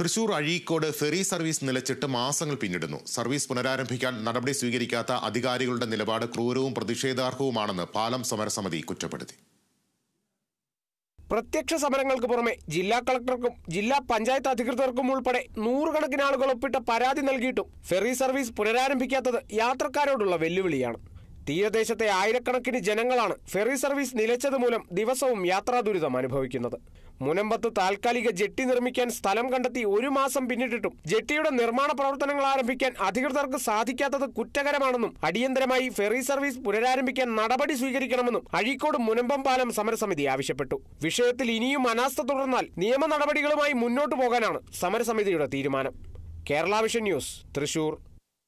Thrissur Azhikode ferry service നിലച്ചിട്ട് മാസങ്ങൾ പിന്നിടുന്നു സർവീസ് പുനരാരംഭിക്കാൻ നടപടി സ്വീകരിക്കാത്ത അധികാരികളുടെ നിലപാട് ക്രൂരവും പ്രതിഷേധാർഹവുമാണെന്ന് പാലം സമരസമിതി കുറ്റപ്പെടുത്തി പ്രത്യക്ഷ സമരങ്ങൾക്ക് പുറമെ ജില്ലാ കളക്ടർക്കും ജില്ലാ പഞ്ചായത്ത് അധികൃതർക്കും ഉൾപ്പെടെ നൂറുകണക്കിന് ആളുകൾ ഒപ്പിട്ട പരാതി നൽകിയിട്ടും ഫെറി സർവീസ് പുനരാരംഭിക്കാത്തത് യാത്രക്കാരോടുള്ള വെല്ലുവിളിയാണ് തീരദേശത്തെ ആയിരക്കണക്കിന് ജനങ്ങളാണ് ഫെറി സർവീസ് നിലച്ചത് മൂലം ദിവസവും യാത്രാ ദുരിതം അനുഭവിക്കുന്നത് മുനമ്പത്ത് താൽക്കാലിക ജെട്ടി നിർമ്മിക്കാൻ സ്ഥലം കണ്ടെത്തി ഒരു മാസം പിന്നിട്ടിട്ടും ജെട്ടിയുടെ നിർമ്മാണ പ്രവർത്തനങ്ങൾ ആരംഭിക്കാൻ അധികൃതർക്ക് സാധിക്കാത്തത് കുറ്റകരമാണെന്നും അടിയന്തരമായി ഫെറി സർവീസ് പുനരാരംഭിക്കാൻ നടപടി സ്വീകരിക്കണമെന്നും അഴീക്കോട് മുനമ്പം പാലം സമരസമിതി ആവശ്യപ്പെട്ടു വിഷയത്തിൽ ഇനിയും അനാസ്ഥ തുടർന്നാൽ നിയമ നടപടികളുമായി മുന്നോട്ടു പോകാനാണ് സമരസമിതിയുടെ തീരുമാനം കേരള വിഷൻ ന്യൂസ് തൃശൂർ